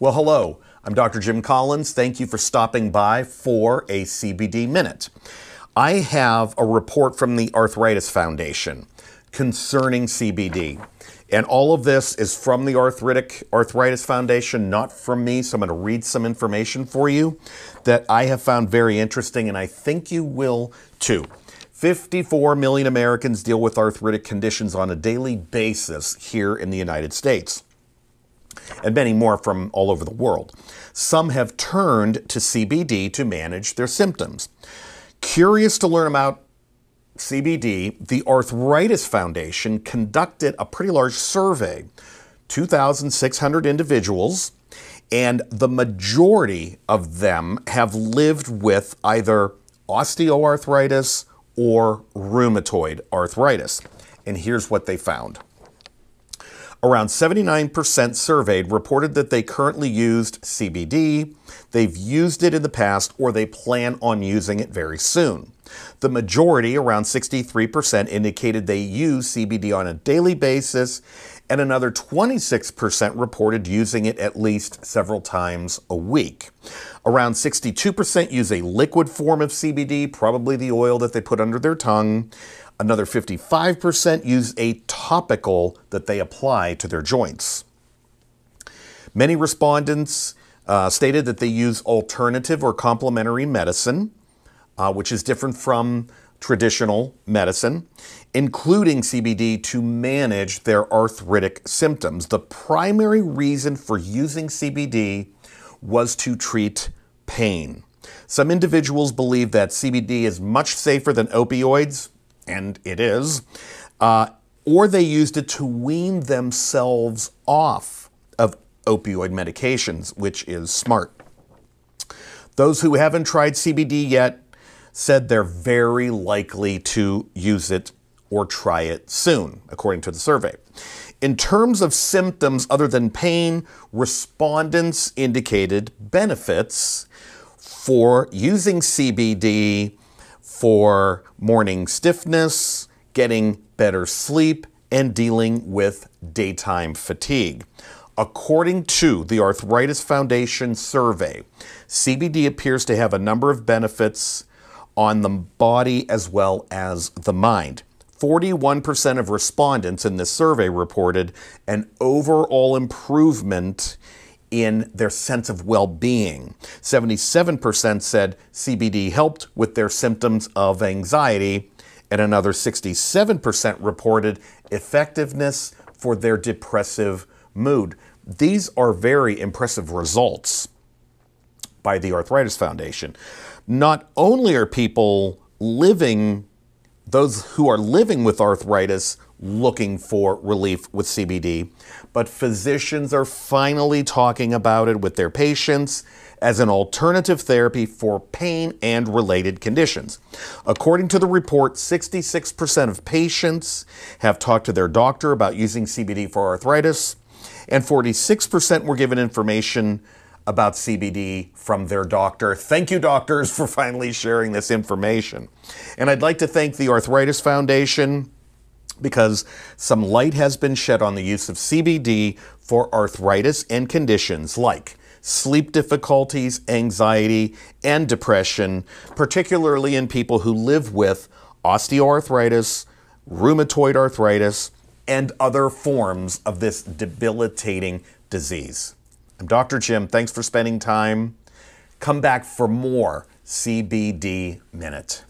Well, hello. I'm Dr. Jim Collins. Thank you for stopping by for a CBD Minute. I have a report from the Arthritis Foundation concerning CBD. And all of this is from the Arthritic Arthritis Foundation, not from me. So I'm going to read some information for you that I have found very interesting, and I think you will too. 54 million Americans deal with arthritic conditions on a daily basis here in the United States and many more from all over the world. Some have turned to CBD to manage their symptoms. Curious to learn about CBD, the Arthritis Foundation conducted a pretty large survey, 2,600 individuals, and the majority of them have lived with either osteoarthritis or rheumatoid arthritis. And here's what they found. Around 79% surveyed reported that they currently used CBD, they've used it in the past, or they plan on using it very soon. The majority, around 63%, indicated they use CBD on a daily basis, and another 26% reported using it at least several times a week. Around 62% use a liquid form of CBD, probably the oil that they put under their tongue. Another 55% use a topical that they apply to their joints. Many respondents uh, stated that they use alternative or complementary medicine, uh, which is different from traditional medicine, including CBD to manage their arthritic symptoms. The primary reason for using CBD was to treat pain. Some individuals believe that CBD is much safer than opioids, and it is, uh, or they used it to wean themselves off of opioid medications, which is smart. Those who haven't tried CBD yet said they're very likely to use it or try it soon, according to the survey. In terms of symptoms other than pain, respondents indicated benefits for using CBD for morning stiffness, getting better sleep, and dealing with daytime fatigue. According to the Arthritis Foundation survey, CBD appears to have a number of benefits on the body as well as the mind. 41% of respondents in this survey reported an overall improvement in their sense of well being. 77% said CBD helped with their symptoms of anxiety, and another 67% reported effectiveness for their depressive mood. These are very impressive results by the Arthritis Foundation. Not only are people living, those who are living with arthritis looking for relief with CBD. But physicians are finally talking about it with their patients as an alternative therapy for pain and related conditions. According to the report, 66% of patients have talked to their doctor about using CBD for arthritis, and 46% were given information about CBD from their doctor. Thank you, doctors, for finally sharing this information. And I'd like to thank the Arthritis Foundation because some light has been shed on the use of CBD for arthritis and conditions like sleep difficulties, anxiety, and depression, particularly in people who live with osteoarthritis, rheumatoid arthritis, and other forms of this debilitating disease. I'm Dr. Jim. Thanks for spending time. Come back for more CBD Minute.